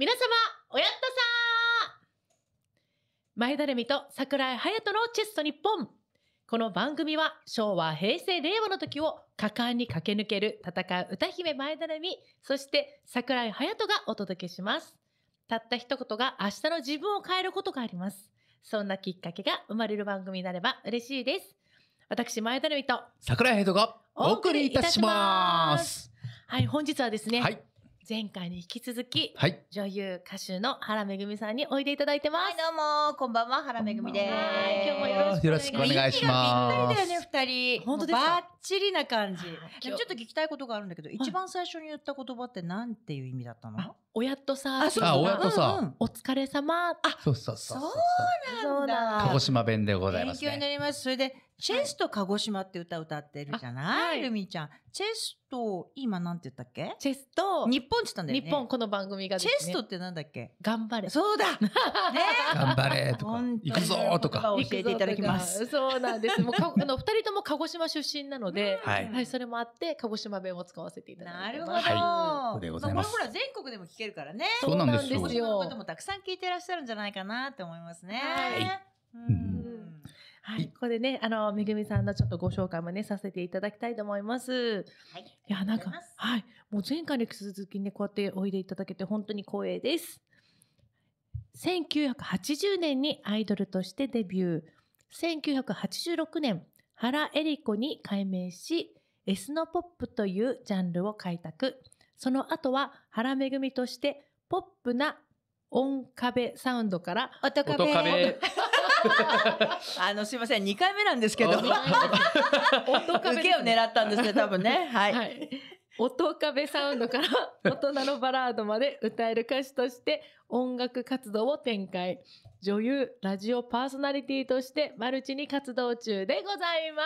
皆様、おやったさ前田レミと桜井隼人のチェスト日本。この番組は昭和、平成、令和の時を果敢に駆け抜ける戦う歌姫前田レミ、そして桜井隼人がお届けします。たった一言が明日の自分を変えることがあります。そんなきっかけが生まれる番組になれば嬉しいです。私、前田レミと桜井隼人がお送りいたします。はい、本日はですね、はい、前回に引き続き、はい、女優歌手の原めぐみさんにおいでいただいてます。はい、どうも、こんばんは、原めぐみです。今日もよろしくお願いします。よろしくお願いします。ぴっだよね、二人。本当ですか。ちりな感じ。ちょっと聞きたいことがあるんだけど、一番最初に言った言葉ってなんていう意味だったの親とさ、あ、そう親とさ、うお疲れ様。あ、そうそうそう。そうなんだ。鹿児島弁でございます、ね、勉強になります。それで、チェスト鹿児島って歌歌ってるじゃない、はい、ルミちゃん。チェスト、今なんて言ったっけチェスト。日本って言ったんだよね。日本この番組が、チェストってなんだっけ頑張れ。そうだ ね頑張れとか、行くぞとか。教えていただきます。そうなんです。もう、あの、二人とも鹿児島出身なのので、はい、はい、それもあって鹿児島弁を使わせていただいてなるほど、はい、でございます、まあ、これほら全国でも聞けるからねそうなんですよそのこもたくさん聞いていらっしゃるんじゃないかなって思いますねはい、うんはい、ここでね、あの、めぐみさんのちょっとご紹介もね、させていただきたいと思います。はい。いや、なんか、はい。もう前回に引き続きね、こうやっておいでいただけて本当に光栄です。1980年にアイドルとしてデビュー。1986年、原恵理子に改名し、エスノポップというジャンルを開拓。その後は原めぐみとしてポップな音壁サウンドから音壁。音壁 あの、すいません、2回目なんですけど。音壁。受けを狙ったんですね、多分ね。はい、音壁サウンドから大人のバラードまで歌える歌手として音楽活動を展開。女優、ラジオパーソナリティとしてマルチに活動中でございま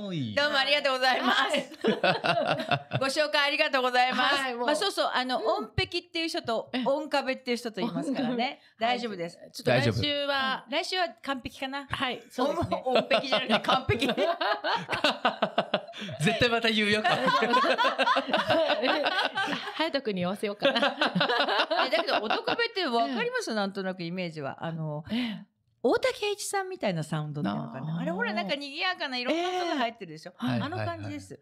す。はい。どうもありがとうございます。ご紹介ありがとうございます。はい、まあそうそう、あの、音壁っていう人と音壁っていう人と言いますからね。大丈夫です。ちょっと来週は、来週は完璧かな。はい、そうです、ね。音壁じゃなくて完璧。絶対また言うよ。ハとく君に合わせようかな。だけど男部ってわかりますなんとなくイメージは。あの大竹栄一さんみたいなサウンドなのかなあれほらなんか賑やかないろんな音が入ってるでしょ、えー、あの感じです。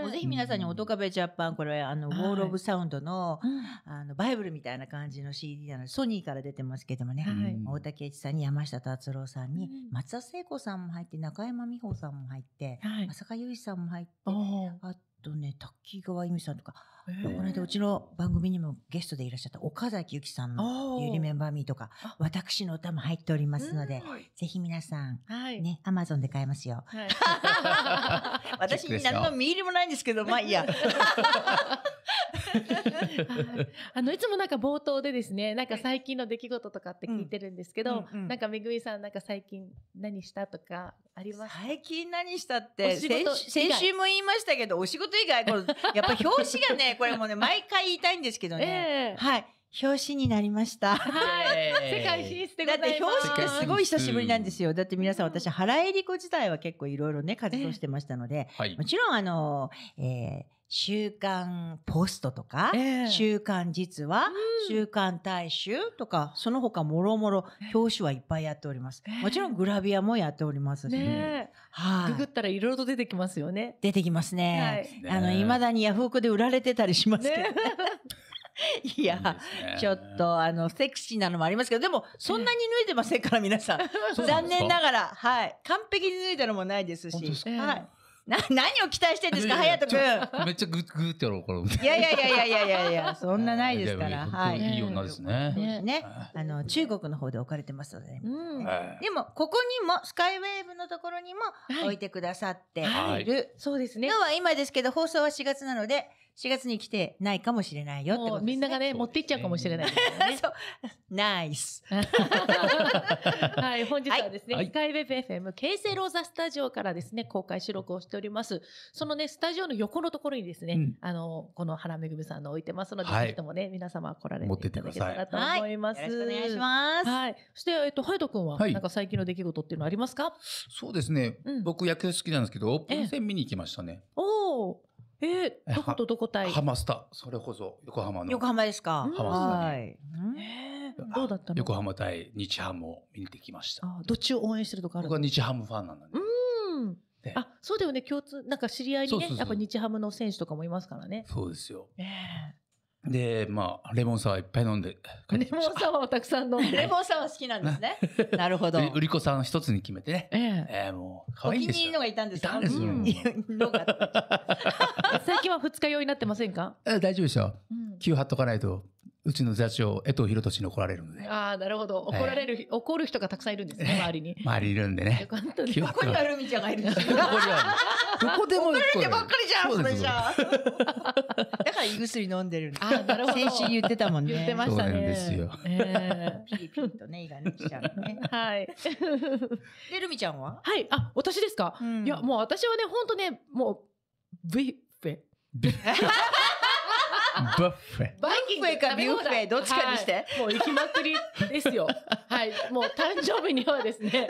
もうぜひ皆さんに「音壁ジャパン」これあの、ウォール・オブ・サウンドの,、あのバイブルみたいな感じの CD なのソニーから出てますけどもね、はい、大竹栄一さんに山下達郎さんに、松田聖子さんも入って中山美穂さんも入って、はい、浅香唯さんも入ってあとね滝川由美さんとか。この間うちの番組にもゲストでいらっしゃった岡崎由紀さんの「ゆりメンバーミーとか私の歌も入っておりますので、ぜひ皆さん、ねアマゾンで買えますよ、はい、私何の見入りもないんですけどまあいいや あの、いつもなんか冒頭でですね、なんか最近の出来事とかって聞いてるんですけど、うんうんうん、なんかめぐみさんなんか最近何したとかあります最近何したって先、先週も言いましたけど、お仕事以外、これ、やっぱ表紙がね、これもね、毎回言いたいんですけどね。えー、はい。表紙になりました。はい。世界進出でございます。だって表紙ってすごい久しぶりなんですよ。だって皆さん私、原江里子自体は結構いろいろね、活動してましたので、えーはい、もちろんあの、えー週刊ポストとか、えー、週刊実は、うん、週刊大衆とか、その他もろもろ表紙はいっぱいやっております。えー、もちろんグラビアもやっておりますし。はい、ググったらいろいろと出てきますよね。出てきますね。はい、あの、未だにヤフオクで売られてたりしますけど、ね。ね いや、ね、ちょっと、あの、セクシーなのもありますけど、でも、そんなに脱いでませんから、皆さん。残念ながら、はい。完璧に脱いだのもないですし、すはい。な 何を期待してんですか、隼人君。めっちゃグッグッってやろうから。いやいやいやいやいやいやそんなないですから。はい。いい女ですね。ね、あの中国の方で置かれてますので、うんでもここにもスカイウェーブのところにも置いてくださっている。はいそうですね。今は今ですけど放送は4月なので。4月に来てないかもしれないよってことです、ね、みんながね、持っていっちゃうかもしれない、ね、ナイス。はい、本日はですね、はい、スカイウェブ FM 京成ローザスタジオからですね、公開収録をしております。そのね、スタジオの横のところにですね、うん、あの、この原めぐみさんの置いてますので、はい、ぜひともね、皆様来られていただけたらと思います。はい、よろしくお願いします。はい。そして、えっと、ハイト君は、なんか最近の出来事っていうのはありますかそうですね、うん、僕野球好きなんですけど、オープン戦見に行きましたね。おお。えー、どことどこ対ハマスタ、それこそ横浜の。横浜ですか。ハマスタに。えー、どうだったの横浜対日ハムを見に行ってきました。あどっちを応援してるとかある僕は日ハムファンなんで。うん。あ、そうだよね。共通、なんか知り合いにね、やっぱ日ハムの選手とかもいますからね。そうですよ。ええで、まあ、レモンサワーいっぱい飲んでレモンサワーをたくさん飲んで。レモンサワー好きなんですね。なるほど。売り子さん一つに決めてね。ええ。もう、可お愛い気んでに入りの。がいたんですいたんですようん 最近は二日酔いになってませんかえ大丈夫ですよ。うん気をっとかないと、うちの座長、江藤博俊に怒られるので。ああ、なるほど。怒られる、怒る人がたくさんいるんですね、周りに。周りいるんでよね。かったです気ここにはルミちゃんがいるんですよ ここにある。こでも。怒られてばっかりじゃん、それじゃ。だから胃薬飲んでるんです。あ、なるほど。先週言ってたもんね。言ってましたね。そうなんですよ。えー、ピリピリとね、胃がね、きちゃうね。はい。で、ルミちゃんははい。あ、私ですか、うん、いや、もう私はね、ほんとね、もう、ビッフェ。ビッフェ。ッフェ。バッフェかビュッフェ、どっちかにして、はい、もう行きまくりですよ。はい。もう誕生日にはですね。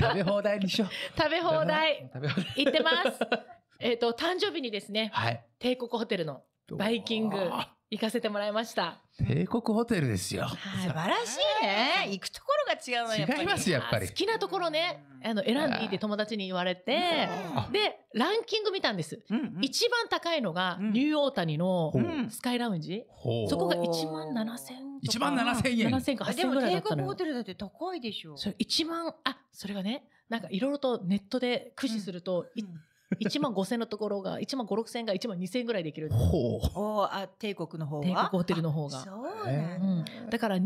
食べ放題にしよう。食べ放題。食べ放題。行ってます。えっと、誕生日にですね、はい、帝国ホテルのバイキング行かせてもらいました。帝国ホテルですよ。素晴らしいね。行くところが違うのやっぱり。違いますやっぱり。好きなところね、あの、選んでいいって友達に言われて、で、ランキング見たんです。一番高いのが、ニューオータニのスカイラウンジ。そこが1万7000円。1万7000円 ?7000 か8000円ぐらいだったのでも帝国ホテルだって高いでしょ。それ1万、あ、それがね、なんかいろいろとネットで駆使すると、1 万5千のところが、1万5、6千が1万2千ぐらいできる。ほう。おあ、帝国の方は帝国ホテルの方が。そうなんだ、うん。だから、2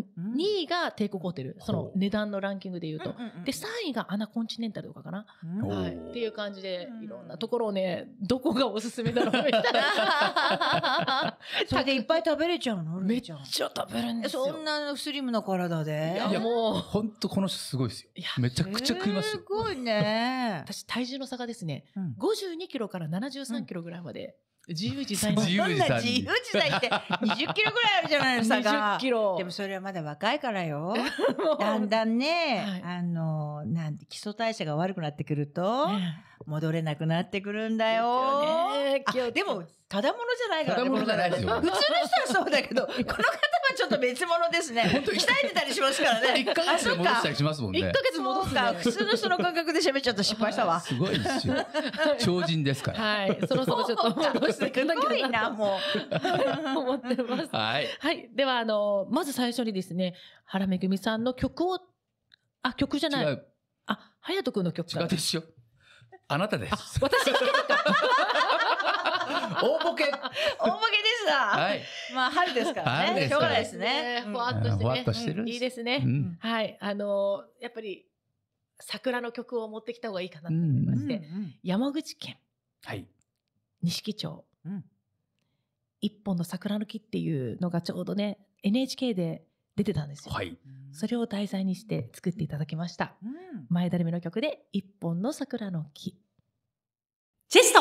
位が帝国ホテル。その値段のランキングで言うと。で、3位がアナコンチネンタルとかかな。はい。っていう感じで、いろんなところをね、どこがおすすめだろうみたいな。そ れいっぱい食べれちゃうのめっちゃ食べるんですよ。そんなスリムな体で。いや、もう。本当この人すごいですよ。めちゃくちゃ食いますよ。すごいね。私、体重の差がですね、うん52キロから73キロぐらいまで、自由自在に。自由自在自由自在って20キロぐらいあるじゃないですか。20 キロ。でもそれはまだ若いからよ。だんだんね、はい、あの、なんて基礎代謝が悪くなってくると、戻れなくなってくるんだよ。でよね、でもただものじゃないからね。ただものじゃないですよ。普通の人はそうだけど、この方はちょっと別物ですね。本当に鍛えてたりしますからね。1ヶ月で戻したりしますもんね。1ヶ月戻すか。普通の人の感覚で喋っちゃった失敗したわ。すごいですよ。超人ですから。はい。そろそろちょっと すごいな、もう。思ってます。はい。はい。では、あの、まず最初にですね、原めぐみさんの曲を、あ、曲じゃない。あ、隼人君の曲違うですよ。あなたです。私大ボケ大ボケでした、はい、まあ春ですからね。しょうがないですね。ふわっとしてね。ふわっとしてる、いいですね、はい。あのやっぱり桜の曲を持ってきた方がいいかなと思いまして、山口県、はい、錦町、うん、一本の桜の木っていうのがちょうどね、NHK で出てたんですよ。はい。それを題材にして作っていただきました。うん、前だるめの曲で、一本の桜の木。チェスト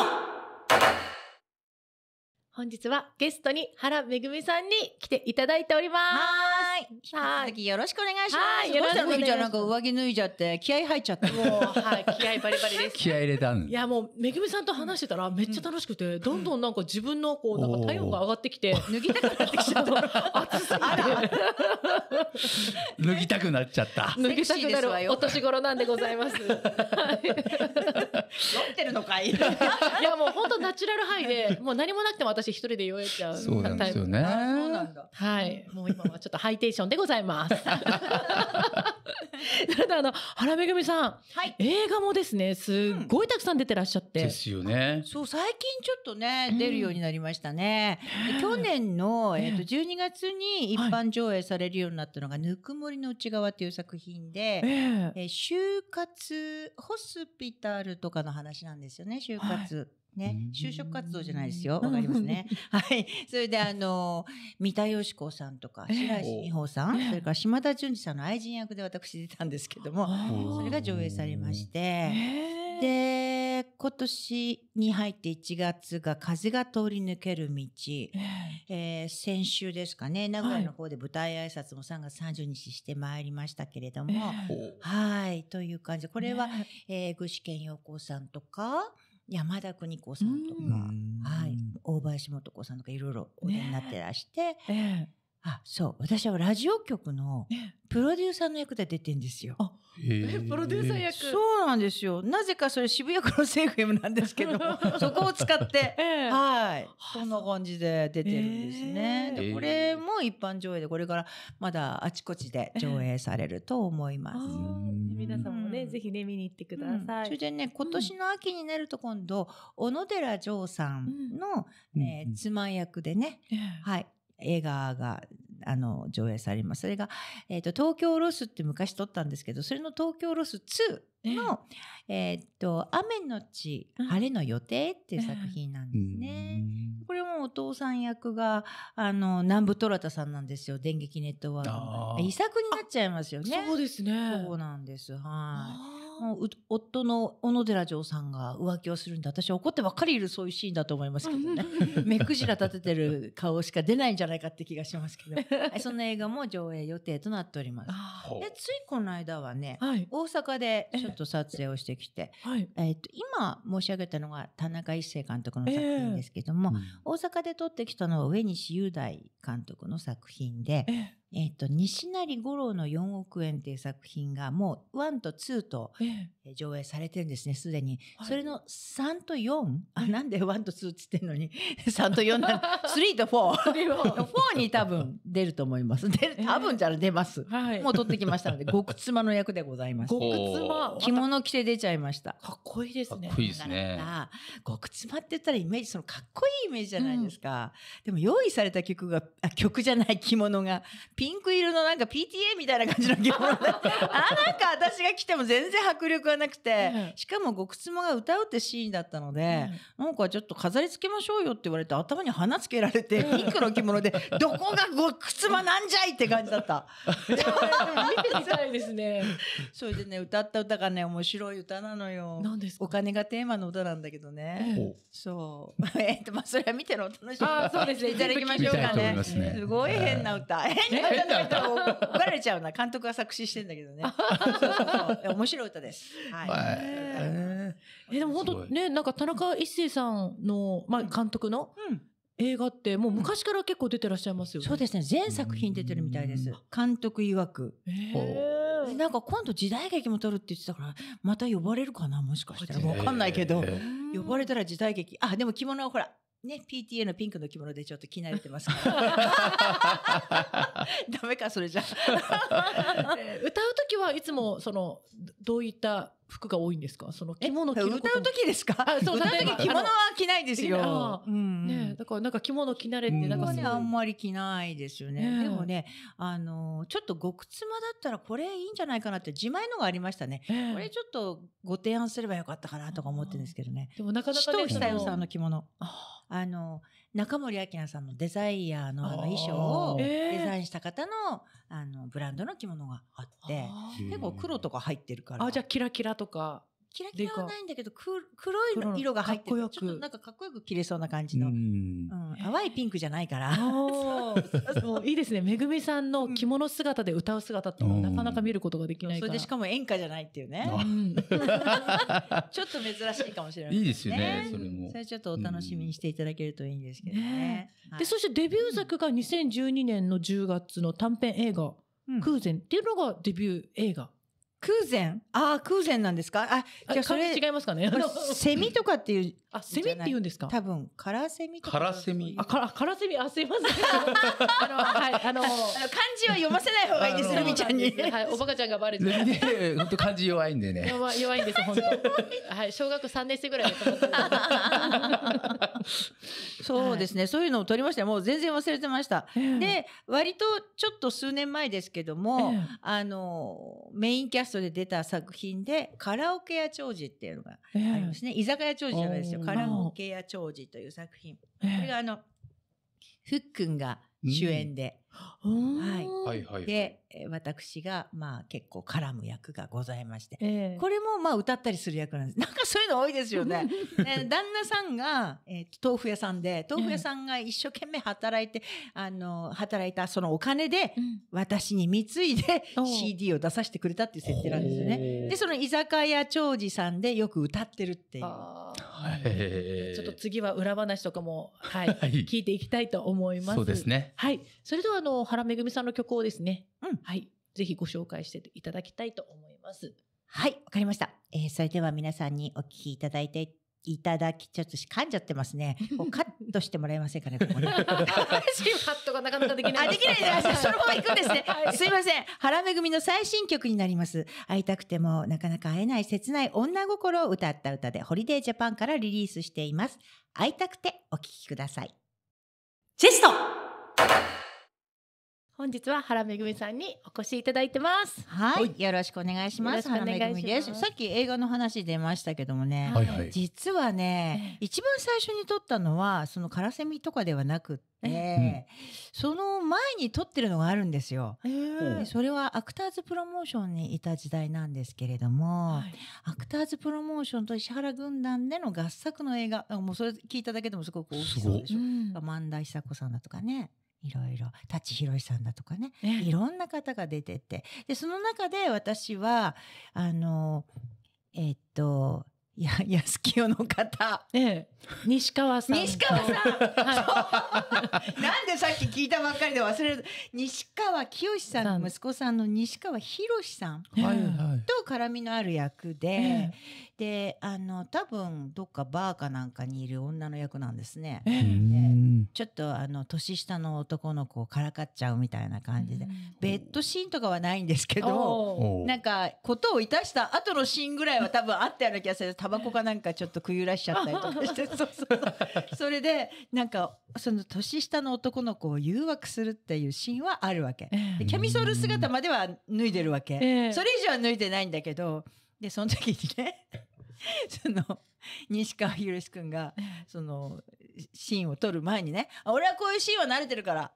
本日はゲストに原めぐみさんに来ていただいております。い。はい。よろしくお願いします。よろしくお願いします。上着脱いじゃって、気合入っちゃった。もう、はい。気合バリバリです。気合入れたんいや、もう、めぐみさんと話してたら、めっちゃ楽しくて、どんどんなんか自分の、こう、なんか体温が上がってきて、脱ぎたくなってきちゃった。暑すぎて。脱ぎたくなっちゃった。脱ぎたくなるお年頃なんでございます。酔 ってるのかい いや、もう本当ナチュラルハイで、もう何もなくても私一人で酔えちゃう。そうなんですよね。そうなんだ。はい。もう今はちょっとハイテーションでございます。それであの、原めぐみさん、はい、映画もですね、すっごいたくさん出てらっしゃって。うん、ですよね。そう、最近ちょっとね、出るようになりましたね。うん、去年の、えっ、ー、と、12月に一般上映されるようになったのが、ぬくもりの内側っていう作品で、ええー、就活ホスピタルとかの話なんですよね、就活。はいね、就職活動じゃないですよ。わかりますね。はい。それで、あの、三田佳子さんとか、白石美穂さん、それから島田純二さんの愛人役で私出たんですけども、それが上映されまして、で、今年に入って1月が風が通り抜ける道、えー、先週ですかね、名古屋の方で舞台挨拶も3月30日してまいりましたけれども、はい、という感じで、これは、えー、具志堅陽子さんとか、山田邦子さんとか、はい、大林素子さんとかいろいろお出になってらして、ねえあ、そう。私はラジオ局のプロデューサーの役で出てんですよ。あ、え、プロデューサー役そうなんですよ。なぜかそれ渋谷クロス FM なんですけど そこを使って、えー、はい。そんな感じで出てるんですね。えー、で、これも一般上映で、これからまだあちこちで上映されると思います。えー、皆さんもね、うん、ぜひね、見に行ってください。うん、それでね、今年の秋になると今度、小野寺丈さんの、うん、えー、妻役でね、はい。映画が、あの、上映されます。それが、えっ、ー、と、東京ロスって昔撮ったんですけど、それの東京ロス2の、えっ、ー、と、雨のち晴れの予定っていう作品なんですね。これもお父さん役が、あの、南部虎タさんなんですよ。電撃ネットワークの。遺作になっちゃいますよね。そうですね。そうなんです。はい。夫の小野寺城さんが浮気をするんで私は怒ってばっかりいるそういうシーンだと思いますけどね目くじら立ててる顔しか出ないんじゃないかって気がしますけど そな映画も上映予定となっておりますでついこの間はね、はい、大阪でちょっと撮影をしてきて、えはい、えー、と今申し上げたのが田中一生監督の作品ですけども、えー大阪で撮ってきたのは上西雄大監督の作品で、えーえっ、ー、と、西成五郎の4億円っていう作品がもう1と2と上映されてるんですね、す、で、に、はい。それの3と4、あ、なんで1と2っつってんのに、3 と4なの、3 と4。4に多分出ると思います。で多分じゃ出ます、えーはい。もう取ってきましたので、極妻の役でございます。極妻着物着て出ちゃいました。かっこいいですね。かっこいいですね。極妻って言ったらイメージ、そのかっこいいイメージじゃないですか。うん、でも用意された曲が、あ曲じゃない着物が、ピンク色のなんか PTA みたいな感じの着物で あなんか私が着ても全然迫力はなくて、しかも極妻が歌うってシーンだったので、うん、なんかちょっと飾り付けましょうよって言われて頭に花つけられてピンクの着物で どこが極妻なんじゃいって感じだった。見てみたいですね。それでね歌った歌がね面白い歌なのよ。お金がテーマの歌なんだけどね。そう。えっとまあそれは見てのお楽しみ。あそうですねいただきましょうかね。すごい変な歌。変な歌。変な歌怒られちゃうな監督が作詞してんだけどね面白い歌です、はいはえー、でも本当ねなんか田中一生さんの、まあ、監督の、うん映画ってもう昔から結構出てらっしゃいますよね。そうですね。全作品出てるみたいです。監督曰く。えなんか今度時代劇も撮るって言ってたから、また呼ばれるかなもしかしたら。わかんないけど。呼ばれたら時代劇。あ、でも着物はほら、ね、PTA のピンクの着物でちょっと着慣れてますから。ダメか、それじゃ。歌う時はいつも、その、どういった服が多いんですかその着物着る歌う時ですかそう、歌う時着物は着ないですよ。うん、ね、だからなんか着物着慣れて、なんか、ね、あんまり着ないですよね。ねでもね、あの、ちょっと極妻だったらこれいいんじゃないかなって自前のがありましたね。これちょっとご提案すればよかったかなとか思ってるんですけどね。でもなかなか、ね、首久代さんの着物。ああの、中森明菜さんのデザイヤーのあの衣装をデザインした方の、あの、ブランドの着物があって、結構黒とか入ってるから。あ、じゃあキラキラとか。キラキラはないんだけど、黒い色が入ってる。ちょっとなんかかっこよく切れそうな感じの。うん、淡いピンクじゃないから。もういいですね。めぐみさんの着物姿で歌う姿ってなかなか見ることができないから。それでしかも演歌じゃないっていうね。ちょっと珍しいかもしれない。いいですよね、それも。それちょっとお楽しみにしていただけるといいんですけどね。で、そしてデビュー作が2012年の10月の短編映画、空前っていうのがデビュー映画。空前ああ、空前なんですかあ、じゃあそれ。違いますかね。セミとかっていうあ、セミって言うんですか多分、カラセミとか。カラセミ。あ、カラ、セミ、あ、すいません。あの、はい、あのー、漢字は読ませない方がいいです、ルミちゃんに。はい、おバカちゃんがバレてる。本当漢字弱いんでね。弱弱いんです本当はい、小学3年生ぐらいだ そうですね、そういうのを取りました。もう全然忘れてました。で、割とちょっと数年前ですけども、あの、メインキャストで出た作品で、カラオケ屋長寿っていうのがありますね。居酒屋長寿じゃないですよ。カラオケや長寿という作品。これがあの、ふっくんが主演で。ははいいはい。で、私が、まあ、結構絡む役がございまして、えー、これも、まあ、歌ったりする役なんです。なんかそういうの多いですよね。ね旦那さんが、えー、豆腐屋さんで、豆腐屋さんが一生懸命働いて、あの、働いたそのお金で、うん、私に貢いで CD を出させてくれたっていう設定なんですよね。で、その居酒屋長寿さんでよく歌ってるっていう。ちょっと次は裏話とかも、はい、はい、聞いていきたいと思います。そうですね。はい。それでは、あの、原めぐみさんの曲をですね、うん、はい、ぜひご紹介していただきたいと思います。はい、わかりました。えー、それでは皆さんにお聞きいただいていただき、ちょっと噛んじゃってますね。こうカットしてもらえませんかね、ここね。カットがなかなかできない。あ、できないです。そのまま行くんですね。すいません。原めぐみの最新曲になります。会いたくてもなかなか会えない切ない女心を歌った歌で、ホリデージャパンからリリースしています。会いたくてお聴きください。ジェスト本日は原めぐみさんにお越しいただいてます。はい、よろしくお願いします。原めぐみです。さっき映画の話出ましたけどもね、はいはい、実はね、一番最初に撮ったのはそのカラセミとかではなくて、その前に撮ってるのがあるんですよ。えそれはアクターズプロモーションにいた時代なんですけれども、はい、アクターズプロモーションと石原軍団での合作の映画、もうそれ聞いただけでもすごく大きそうでしょ。うん、久子さんだとかね。いろいろ、舘ひろしさんだとかね、いろんな方が出てて、で、その中で私は、あの、えっと、や、安清の方。ええ。西川さん。西川さんはい、なんでさっき聞いたばっかりで忘れる。西川清さんの息子さんの西川博さん、はいはい、と絡みのある役で、ええ、で、あの、多分どっかバーかなんかにいる女の役なんですね。ええちょっとあの年下の男の子をからかっちゃうみたいな感じで、ベッドシーンとかはないんですけどなんかことをいたした後のシーンぐらいは多分あったような気がするタバコかなんかちょっとくゆらしちゃったりとかしてそうそうそ れでなんかその年下の男の子を誘惑するっていうシーンはあるわけ。キャミソール姿までは脱いでるわけ、えー、それ以上は脱いでないんだけどでその時にね その西川し君がそのシーンを撮る前にね「俺はこういうシーンは慣れてるから」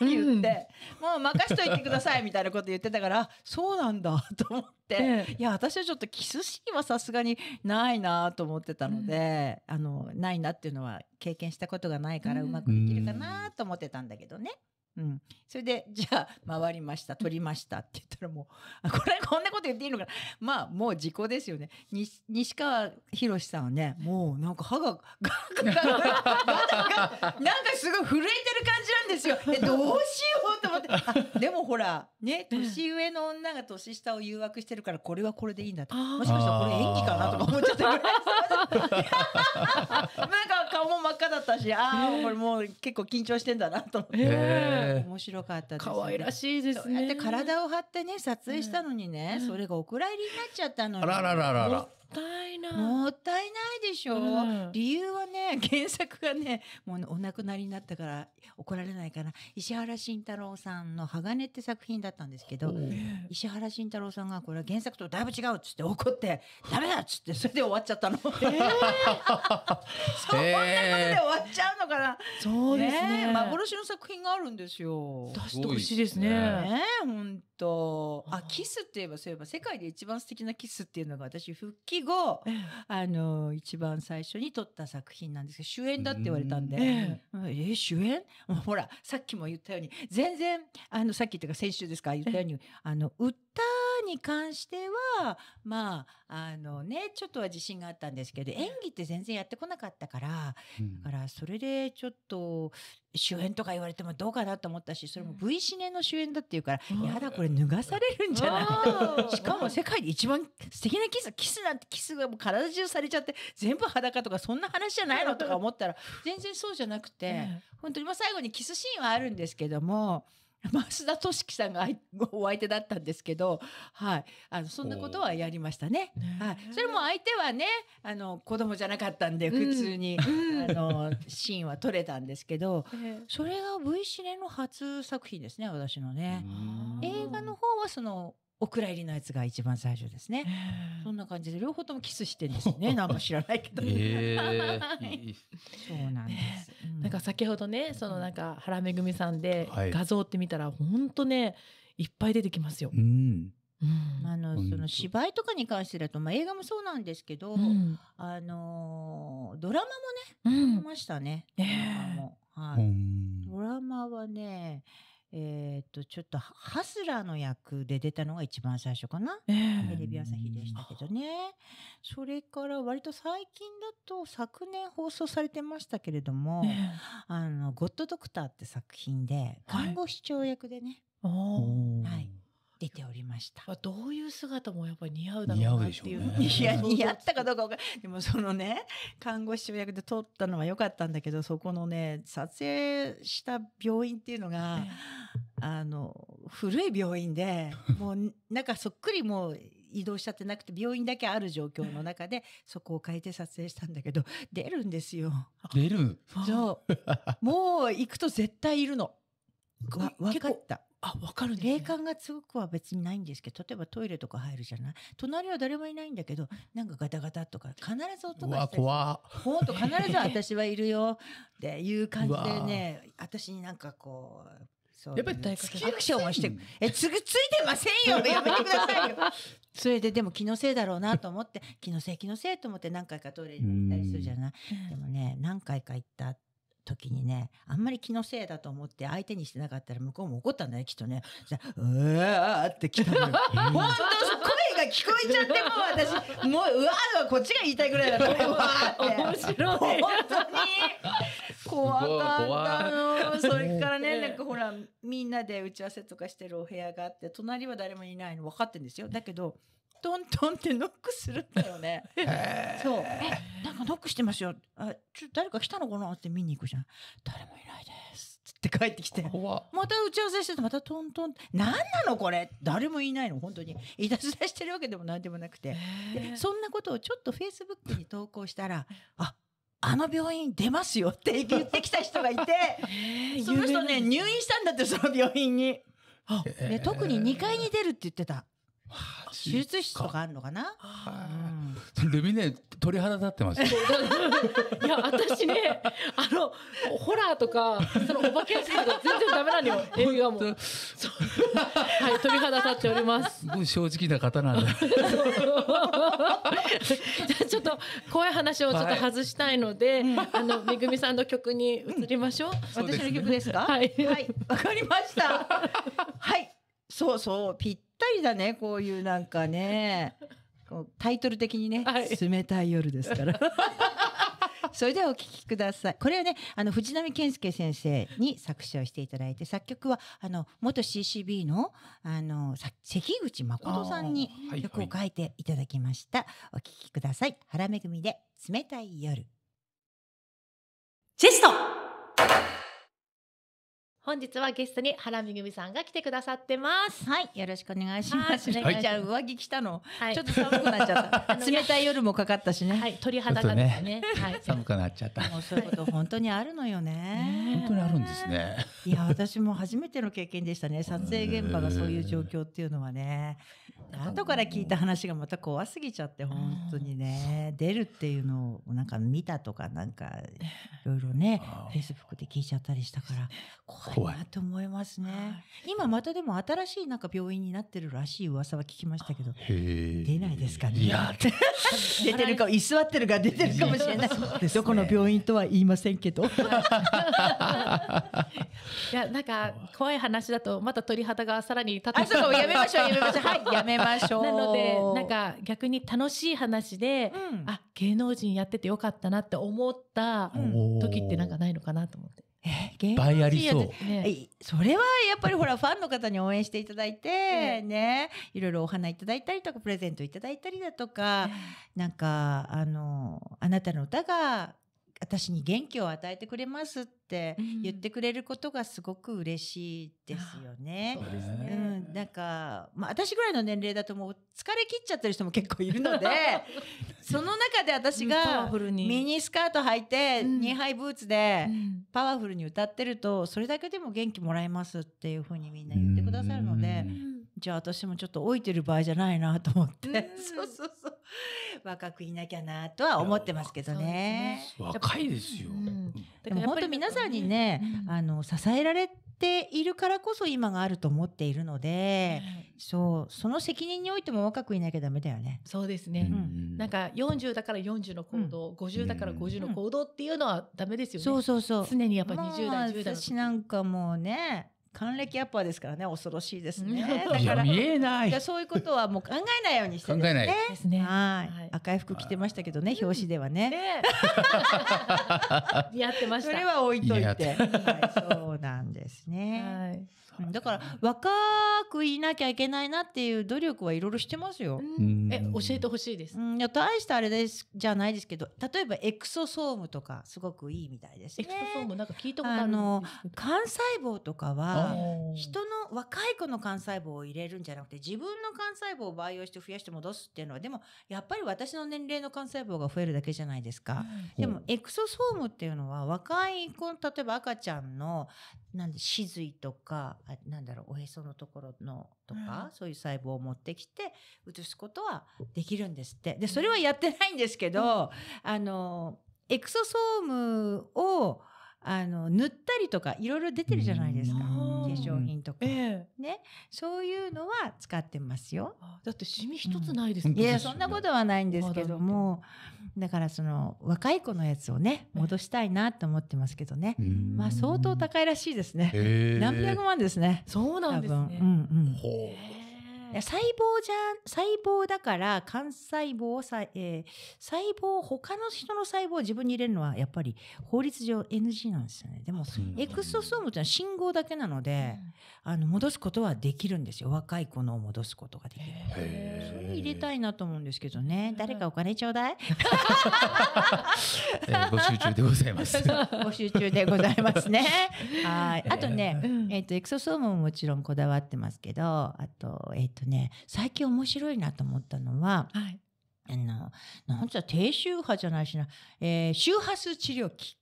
言って、うん、もう任しといてください」みたいなこと言ってたから「そうなんだ」と思って、ええ、いや私はちょっとキスシーンはさすがにないなと思ってたので、うん、あのないなっていうのは経験したことがないからうまくできるかなと思ってたんだけどね。うん、それでじゃあ回りました取りましたって言ったらもうこれこんなこと言っていいのかなまあもう事故ですよね西川博さんはねもうなんか歯がガクガクガクなんかすごい震えてる感じなんですよえどうしようと思ってでもほらね年上の女が年下を誘惑してるからこれはこれでいいんだともしかしたらこれ演技かなとか思っちゃったぐらいなんか顔も真っ赤だったしああこれもう結構緊張してんだなと思って面白かったです、ね、可愛らしいですね体を張ってね撮影したのにね、それがお蔵入りになっちゃったのあらららららったいないもったいないでしょ、うん、理由はね 原作がねもうお亡くなりになったから怒られないから石原慎太郎さんの「鋼」って作品だったんですけど、石原慎太郎さんがこれは原作とだいぶ違うっつって怒って「ダメだ!」っつってそれで終わっちゃったの。えー、そんなことで終わっちゃうのかな。そうですね、ね、幻の作品があるんですよ。出してほしいですね。ね本と、あ、キスって言えばそういえば、世界で一番素敵なキスっていうのが私、復帰後、あの、一番最初に撮った作品なんですけど、主演だって言われたんで、えー、主演 ほら、さっきも言ったように、全然、あの、さっきっていうか先週ですか、言ったように、あの、歌に関しては、まあ、あのね、ちょっとは自信があったんですけど、演技って全然やってこなかったから、うん、だからそれでちょっと、主演とか言われてもどうかなと思ったし、それも V シネの主演だっていうから、うん、やだ、これ脱がされるんじゃない、うん、しかも世界で一番素敵なキス、キスなんてキスがもう体中されちゃって、全部裸とかそんな話じゃないのとか思ったら、全然そうじゃなくて、本当にまあ最後にキスシーンはあるんですけども、増田俊樹さんがお相手だったんですけど、はい、あのそんなことはやりましたね。はい、それも相手はね、あの子供じゃなかったんで普通に、うん、あのシーンは撮れたんですけど、それが V シネの初作品ですね、私のね。映画の方はそのお蔵入りのやつが一番最初ですね。そんな感じで両方ともキスしてんですね。なんか知らないけど。そうなんです、ねうん、なんか先ほどね、そのなんか原めぐみさんで画像って見たら、本当ね、いっぱい出てきますよ。あの、その芝居とかに関してだと、まあ映画もそうなんですけど、あの、ドラマもね、ましたね。ドラマはね、えっ、と、ちょっと、ハスラーの役で出たのが一番最初かな。えー、テレビ朝日でしたけどね。それから、割と最近だと、昨年放送されてましたけれども、えー、あの、ゴッドドクターって作品で、看護師長役でね。はい、はい出ておりました。まどういう姿もやっぱり似合うだろうなっていう。似合うでしょう、ね、いや、似合ったかどうかわかんない。でもそのね、看護師役で撮ったのは良かったんだけど、そこのね、撮影した病院っていうのが、あの、古い病院で、もうなんかそっくりもう、移動しちゃってなくて病院だけある状況の中でそこを変えて撮影したんだけど出るんですよ。出るそう。もう行くと絶対いるの。分かった。あ、わかる、ね、霊感が強くは別にないんですけど、例えばトイレとか入るじゃない隣は誰もいないんだけど、なんかガタガタとか、必ず音がする。わ、怖ほんと、必ず私はいるよ。っていう感じでね、私になんかこう、そうやっぱり大学アクションをして、え、つぐ、ついてませんよやめてくださいよ それででも気のせいだろうなと思って、気のせい気のせいと思って何回かトイレに行ったりするじゃないでもね、何回か行った時にね、あんまり気のせいだと思って相手にしてなかったら向こうも怒ったんだね、きっとね。じゃあ、うわーって来たのよ。本当声が聞こえちゃってもう私、もう、うわーはこっちが言いたいぐらいだった面白い。本当に。怖かったの。それからね、なんかほら、みんなで打ち合わせとかしてるお部屋があって、隣は誰もいないの分かってんですよ。だけど、トントンってノックするんだよね。そう。え、なんかノックしてますよ。あ、ちょっと誰か来たのかなって見に行くじゃん。誰もいないです。って帰ってきて。また打ち合わせしてて、またトントン。何なのこれ誰もいないの、本当に。いたずらしてるわけでも何でもなくて。そんなことをちょっとフェイスブックに投稿したら、あ、あの病院出ますよって言ってきた人がいて、その人ね、入院したんだって、その病院に。で特に2階に出るって言ってた。手術室とかあるのかな、うん、ルミネ鳥肌立ってます いや私ねあのホラーとかそのお化け屋敷とか全然ダメなのよ 映画もはい鳥肌立っておりますすごい正直な方なんだ ちょっと怖い話をちょっと外したいので、はい、あのめぐみさんの曲に移りましょう、うん、私の曲ですかはいわ、はい、かりましたはいそうそうぴっったりだね、こういうなんかね。タイトル的にね、はい、冷たい夜ですから。それではお聴きください。これはね、あの、藤波健介先生に作詞をしていただいて、作曲は、あの、元 CCB の、あの、関口誠さんに曲を書いていただきました。はいはい、お聴きください。原めぐみで、冷たい夜。本日はゲストに原めぐみさんが来てくださってます。はい、よろしくお願いします。ね、はい、じゃあ上着着たの、はい、ちょっと寒くなっちゃった。冷たい夜もかかったしね。はい、鳥肌がね、ね、はい、寒くなっちゃった。もうそういうこと本当にあるのよね。本当にあるんですね。いや、私も初めての経験でしたね。撮影現場がそういう状況っていうのはね。後から聞いた話がまた怖すぎちゃって本当にね、出るっていうのをなんか見たとかなんかいろいろね、フェイスブックで聞いちゃったりしたから怖い。怖いなと思いますね。今またでも新しいなんか病院になってるらしい噂は聞きましたけど、出ないですかね。いや、出てるか、居座ってるか出てるかもしれない。ね、どこの病院とは言いませんけど。いや、なんか怖い話だと、また鳥肌がさらに立つ。あ、そうやめましょう、やめましょう。はい、やめましょう。なので、なんか逆に楽しい話で、うん、あ、芸能人やっててよかったなって思った時ってなんかないのかなと思って。いっありそう、ね、それはやっぱりほらファンの方に応援していただいて、ねいろいろお花いただいたりとかプレゼントいただいたりだとか、なんかあのあなたの歌が私に元気を与えてくれますって言ってくれることがすごく嬉しいですよね。うん、なんか、まあ私ぐらいの年齢だともう疲れ切っちゃってる人も結構いるので、その中で私がミニスカート履いて、2杯ブーツでパワフルに歌ってると、それだけでも元気もらえますっていうふうにみんな言ってくださるので、じゃあ私もちょっと老いてる場合じゃないなと思って。そうそうそう。若くいなきゃなとは思ってますけどね。若いですよ。うん、でも本当皆さんにね、うん、あの支えられているからこそ今があると思っているので、うん、そうその責任においても若くいなきゃダメだよね。そうですね。なんか四十だから四十の行動、うん、だから五十の行動っていうのはダメですよね。そうそうそう。常にやっぱ二十代1代。私なんかもうね。還暦アッパーですからね恐ろしいですね。だから見えない。そういうことはもう考えないようにして、ね、考えないですね。はい、赤い服着てましたけどね表紙ではね。うん、や ってました。それは置いといて。はい、そうなんですね。はい、だから若くいなきゃいけないなっていう努力はいろいろしてますよ。え教えてほしいです。いや大したあれですじゃないですけど例えばエクソソームとかすごくいいみたいですね。エクソソームなんか聞いたことあるんですけど。幹細胞とかは人の若い子の幹細胞を入れるんじゃなくて自分の幹細胞を培養して増やして戻すっていうのはでもやっぱり私の年齢の幹細胞が増えるだけじゃないですか、うん、でもエクソソームっていうのは若い子例えば赤ちゃんのなんで歯髄とかなんだろうおへそのところのとか、うん、そういう細胞を持ってきて移すことはできるんですってでそれはやってないんですけど、うん、あのエクソソームをあの、塗ったりとか、いろいろ出てるじゃないですか。化粧品とか、えー、ね。そういうのは使ってますよ。だって、シミ一つないですね、うん、いや、そんなことはないんですけども、だからその、若い子のやつをね、戻したいなと思ってますけどね。まあ、相当高いらしいですね。何百万ですね。そうなんですね。うんうん。細胞じゃ細胞だから幹細胞さ、えー、細胞他の人の細胞を自分に入れるのはやっぱり法律上 NG なんですよねでもエクソソームというのは信号だけなので、うん、あの戻すことはできるんですよ若い子のを戻すことができるそれ入れたいなと思うんですけどね誰かお金ちょうだい 募集中でございます 募集中でございますねはいあとね、えー、えー、とエクソソームももちろんこだわってますけどあとえっ、ー、ととね最近面白いなと思ったのは、はい、あのなんつう低周波じゃないしな、えー、周波数治療器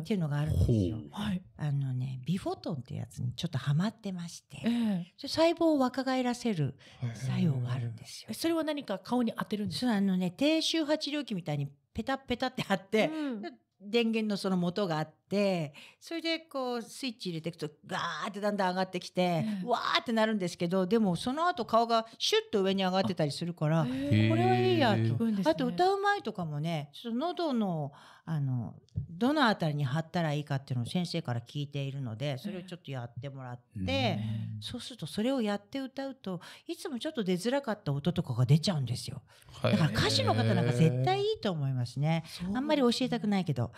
っていうのがあるんですよ。えーあのねビフォトンってやつにちょっとはまってまして、えー、細胞を若返らせる作用があるんですよ。えー、それは何か顔に当てるんですかあのね低周波治療器みたいにペタペタって貼って、うん電源のその元があっってそれでこうスイッチ入れていくとガーってだんだん上がってきて、うん、わーってなるんですけどでもその後顔がシュッと上に上がってたりするからこれはいいやと、あと歌う前とかもねちょっと喉のあのどの辺りに貼ったらいいかっていうのを先生から聞いているのでそれをちょっとやってもらって、うん、そうするとそれをやって歌うといつもちょっと出づらかった音とかが出ちゃうんですよ。だから歌手の方なんか絶対いいと思いますね。あんまり教えたくないけど。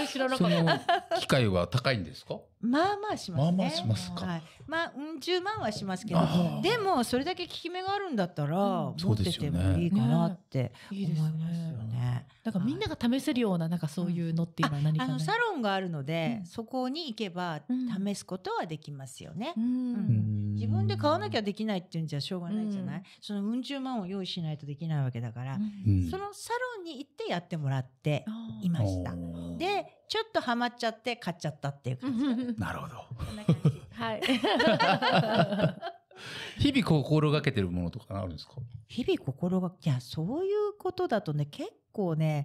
然知らなかった。機械は高いんですか？まあまあします、ね、まあまあしますか。はい、まあうん十万はしますけど、でもそれだけ効き目があるんだったら、持っててもいいかなって思いますよね。だからみんなが試せるようななんかそういうのってい何か、ね、あのサロンがあるので、そこに行けば試すことはできますよね。うん、自分で買わなきゃできないっていうんじゃしょうがないじゃない。そのうん十万を用意しないとできないわけだから、そのサロンに行ってやってもらっていました。でちょっとハマっちゃって買っちゃったっていう感じ、なるほど。はい。日々心がけてるものとかあるんですか日々心が、いや、そういうことだとね、結構ね、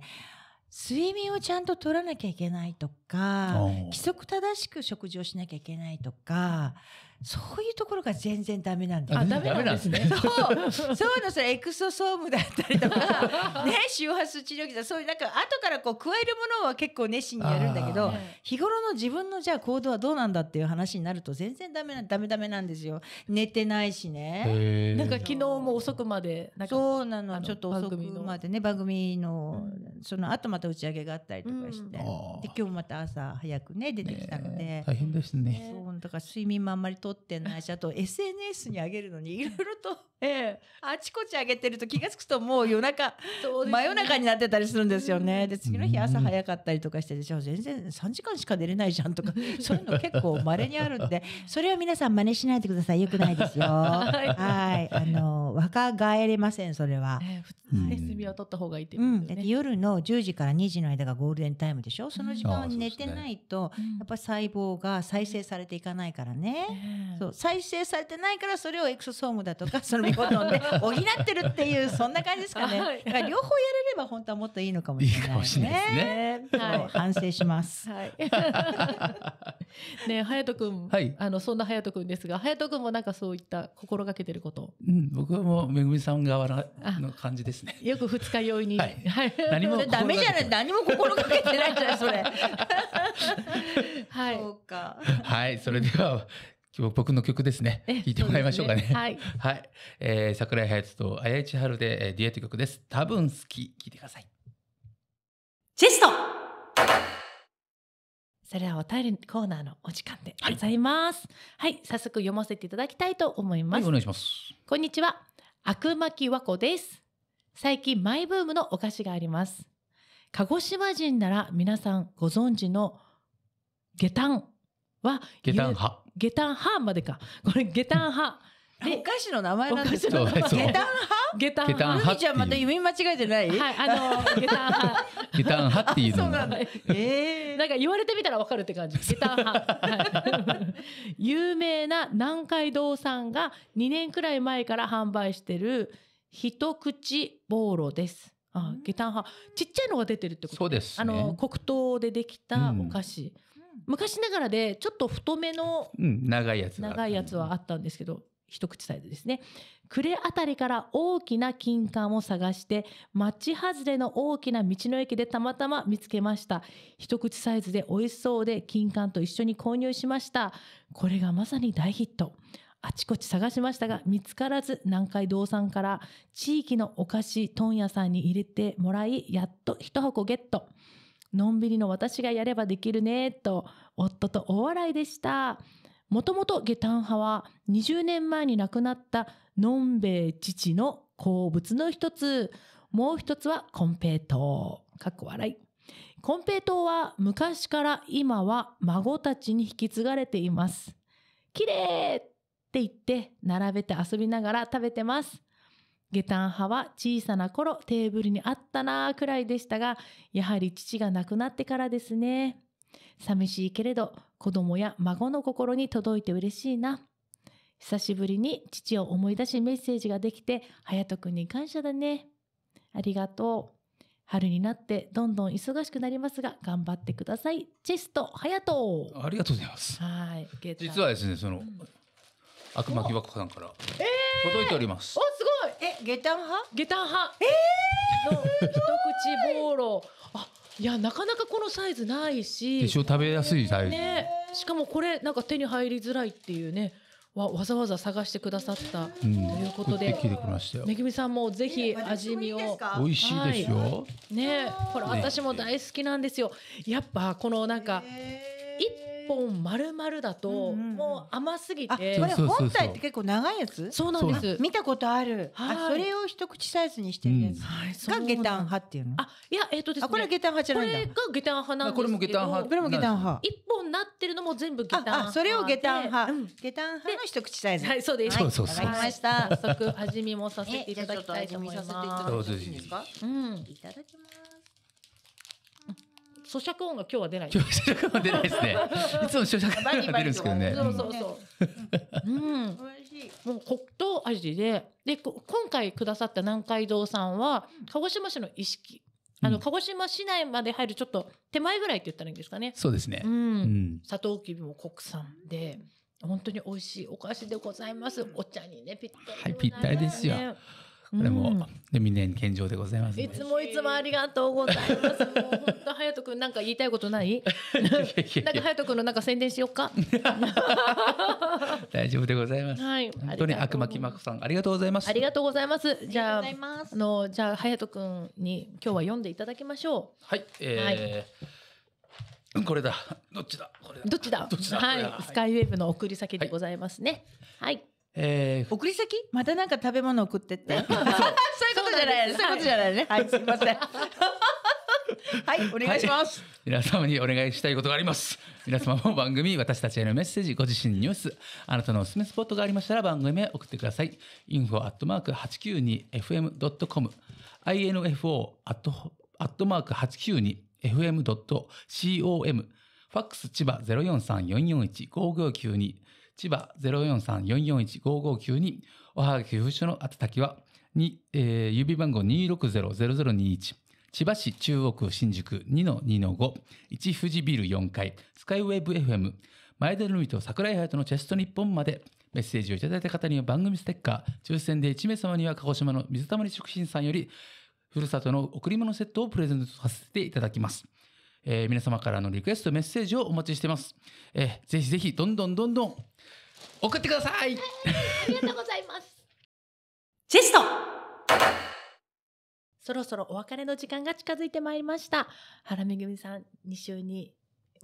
睡眠をちゃんと取らなきゃいけないとか、規則正しく食事をしなきゃいけないとか、そういうところが全然ダメなんだ。あ、ダメなんですね。そう。そうの、それエクソソームだったりとか、ね、周波数治療器だ、そういうなんか後からこう加えるものは結構熱心にやるんだけど、日頃の自分のじゃあ行動はどうなんだっていう話になると全然ダメな、ダメダメなんですよ。寝てないしね。なんか昨日も遅くまで、そうなの、ちょっと遅くまでね、番組の、その後また打ち上げがあったりとかして、で、今日また朝早くね、出てきたので。大変ですね。そう、だから睡眠もあんまり撮ってないし、あと SNS に上げるのにいろいろとええ、あちこち上げてると気が付くともう夜中、ね、真夜中になってたりするんですよね。で次の日朝早かったりとかしてじゃょ全然3時間しか寝れないじゃんとか そういうの結構まれにあるんでそれは皆さん真似しないでくださいよくないですよ。はいあの若返れませんそれは。えー、休みを取った方がいいってことね、うん、夜の10時から2時の間がゴールデンタイムでしょその時間は寝てないと、うん、やっぱ細胞が再生されていかないからね。うん、そう再生されてないからそれをエクソソームだとかそのことをね、補ってるっていう、そんな感じですかね。はい、両方やれれば本当はもっといいのかもしれない、ね。いいすね。はい、反省します。はい。ね隼人君、はい、あの、そんな隼人君ですが、隼人君もなんかそういった心がけてること。うん、僕はもう、めぐみさん側の感じですね。よく二日酔いに。はい。はい、何も。ダメじゃない、何も心がけてないじゃない、それ。はい。そうか。はい、それでは、今日僕の曲ですね。聞いてもらいましょうかね。ねはい。はい。えー、桜井隼と綾一春で、えー、デュエット曲です。多分好き。聞いてください。チェストそれではお便りコーナーのお時間でございます。はい、はい、早速読ませていただきたいと思います。はい、お願いします。こんにちは。悪巻和子です。最近マイブームのお菓子があります。鹿児島人なら皆さんご存知の下炭は下炭派下段派までか。これ下段派。お菓子の名前なんですよ。下段派下段派。ルミちゃまた読み間違えてないはい、あの、下段派。下段派っていうのが。ええなんか言われてみたらわかるって感じ。下段派。有名な南海堂さんが2年くらい前から販売してる一口ボーロです。あ、下段派。ちっちゃいのが出てるってことそうです、あの、黒糖でできたお菓子。昔ながらでちょっと太めの、長いやつ長いやつはあったんですけど一口サイズですね暮れあたりから大きな金柑を探して町外れの大きな道の駅でたまたま見つけました一口サイズで美味しそうで金柑と一緒に購入しましたこれがまさに大ヒットあちこち探しましたが見つからず南海堂さんから地域のお菓子問屋さんに入れてもらいやっと一箱ゲットのんびりの私がやればできるね、と、夫と大笑いでした。もともと下炭派は20年前に亡くなったのんべえ父の好物の一つ、もう一つはコンペイトかっこ笑い。コンペイトは昔から今は孫たちに引き継がれています。綺麗って言って並べて遊びながら食べてます。下端派は小さな頃テーブルにあったなぁくらいでしたが、やはり父が亡くなってからですね。寂しいけれど、子供や孫の心に届いて嬉しいな。久しぶりに父を思い出しメッセージができて、隼人くんに感謝だね。ありがとう。春になってどんどん忙しくなりますが、頑張ってください。チェスト、隼人。ありがとうございます。はい。実はですね、その、悪魔疑惑さんから届いております。おすえ、下段派？下段派。えー、一口ボーロ。あ、いやなかなかこのサイズないし。でしょ食べやすいサイズ。ね。しかもこれなんか手に入りづらいっていうね。わわざわざ探してくださったということで、うん、めぐみさんもぜひ味見を美味しいですよ、はい、ねこれ私も大好きなんですよ、やっぱこのなんか一本丸々だと、もう甘すぎて。これ本体って結構長いやつそうなんです。見たことある。はあ、それを一口サイズにしてるやつ。が下段派っていうのあ、いや、えっとですこれ下段派じゃないんだ。これが下段派なんですこれも下段派。これも下段派。一本なってるのも全部下段派。それを下段派。下段派の一口サイズ。はい、そうです。そうそうそました。早速味見もさせていただきたいと思います。いただきます。うんいただきます。咀嚼音が今日は出ない。今日咀嚼音は出ないですね。いつも咀嚼音が出るんですけどね。そうそうそう。うん。美味しい。もう黒糖味で、で、今回くださった南海道さんは、鹿児島市の意識。あの、鹿児島市内まで入るちょっと手前ぐらいって言ったらいいんですかね。そうですね。うん。サトウキビも国産で、本当に美味しいお菓子でございます。お茶にね、ぴったり、はい、ぴったりですよ。これも未年献上でございます、いつもいつもありがとうございます。本当隼人君なんか言いたいことない？なんか隼人君のなんか宣伝しようか。大丈夫でございます。はい。本当に悪魔きまこさんありがとうございます。ありがとうございます。じゃああのじゃあ隼人君に今日は読んでいただきましょう。はい。ええ。はいこれだ。どっちだ。これどっちだ。はい、スカイウェーブの送り先でございますね。はい、はいえー、送り先またなんか食べ物送ってって。そういうことじゃない、そういうことじゃないね。はい、すみません。はい、お願いします、はい、皆様にお願いしたいことがあります。皆様も番組、私たちへのメッセージ、ご自身のニュース、あなたのおすすめスポットがありましたら番組へ送ってください。info.892fm.com、info.892fm.com、ファックス千葉0434415592千葉043-441-559に、おはがき不書の宛先は、に、えー、郵便番号260-0021、千葉市中央区新宿2-2-5、1富士ビル4階、スカイウェーブ FM、前田ルと桜井隼人のチェスト日本まで、メッセージをいただいた方には番組ステッカー、抽選で1名様には鹿児島の水溜り食品さんより、ふるさとの贈り物セットをプレゼントさせていただきます。えー、皆様からのリクエスト、メッセージをお待ちしてます。えー、ぜひぜひ、どんどんどんどん送ってください、はい、ありがとうございます。チェストそろそろお別れの時間が近づいてまいりました。原めぐみさん、2週に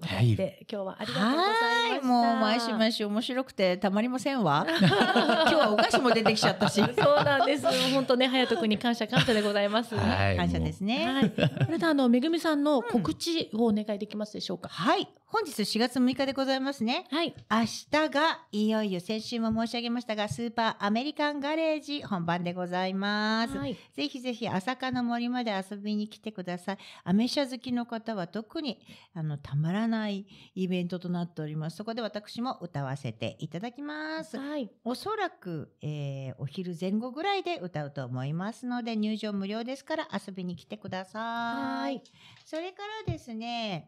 伺って、はい、今日はありがとうございました。もう毎週毎週面白くてたまりませんわ。今日はお菓子も出てきちゃったし。そうなんです。本当ね、隼人君に感謝感謝でございます。はい、感謝ですね。はい、それであの、めぐみさんの告知をお願いできますでしょうか。うん、はい。本日4月6日でございますね。はい。明日がいよいよ先週も申し上げましたが、スーパーアメリカンガレージ本番でございます。はい。ぜひぜひ朝霞の森まで遊びに来てください。アメ車好きの方は特に、あの、たまらないイベントとなっております。そこで私も歌わせていただきます。はい。おそらく、えー、お昼前後ぐらいで歌うと思いますので、入場無料ですから遊びに来てください。はい。それからですね、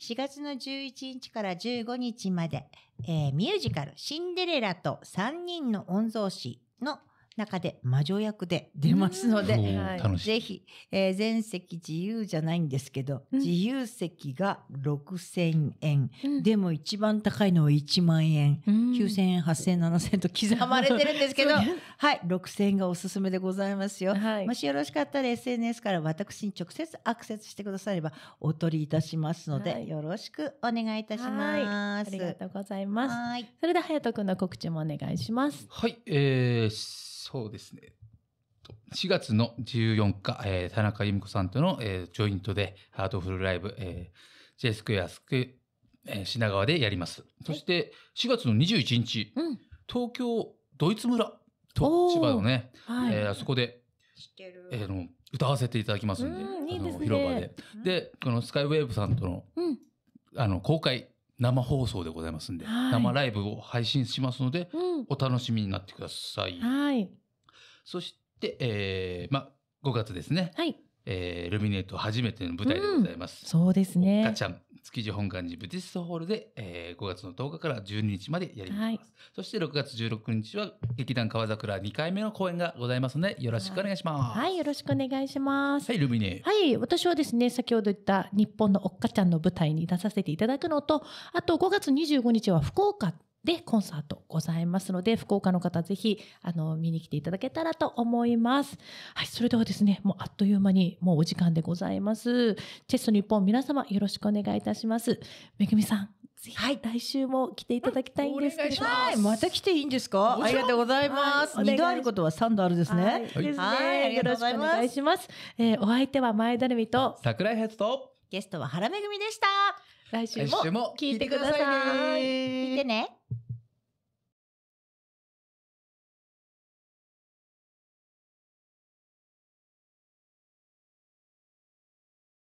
4月の11日から15日まで、えー、ミュージカル、シンデレラと3人の御曹司の中で魔女役で出ますので、はい、ぜひ、えー、全席自由じゃないんですけど、自由席が6000円、でも一番高いのは1万円、うん、9000円、8000円、7000円と刻まれてるんですけど、はい、6000円がおすすめでございますよ。はい、もしよろしかったら SNS から私に直接アクセスしてくださればお取りいたしますので、はい、よろしくお願いいたします。ありがとうございます。はいそれでは、隼人君の告知もお願いします。はい、えーそうですね。4月の14日、えー、田中由美子さんとの、えー、ジョイントでハートフルライブ、えー、J スクエアスク、えー、品川でやります。そして4月の21日、うん、東京ドイツ村と千葉のね、はい、えー、あそこで、えー、の歌わせていただきますんで、んいいでね、あの広場で。で、このスカイウェーブさんとのうん、あの公開生放送でございますんで、はい、生ライブを配信しますので、うん、お楽しみになってください。はいそして、えー、まあ、5月ですね。はい。えー、ルミネート初めての舞台でございます。うん、そうですね。ガちゃん、築地本願寺ブティストホールで、えー、5月の10日から12日までやります。はい、そして6月16日は劇団川桜2回目の公演がございますので、よろしくお願いします。はい、よろしくお願いします。はい、ルミネ。はい、私はですね、先ほど言った日本のおっかちゃんの舞台に出させていただくのと、あと5月25日は福岡でコンサートございますので福岡の方ぜひあの見に来ていただけたらと思います。はい、それではですね、もうあっという間にもうお時間でございます。チェスト日本皆様よろしくお願いいたします。めぐみさん。はい、来週も来ていただきたいんですけども、はい、また来ていいんですか。ありがとうございます。二、度あることは三度あるですね。はい、ですね。よろしくお願いします。えー、お相手は前田るみと桜井ヘッドとゲストは原めぐみでした。来週も聞いてください。聞いてね。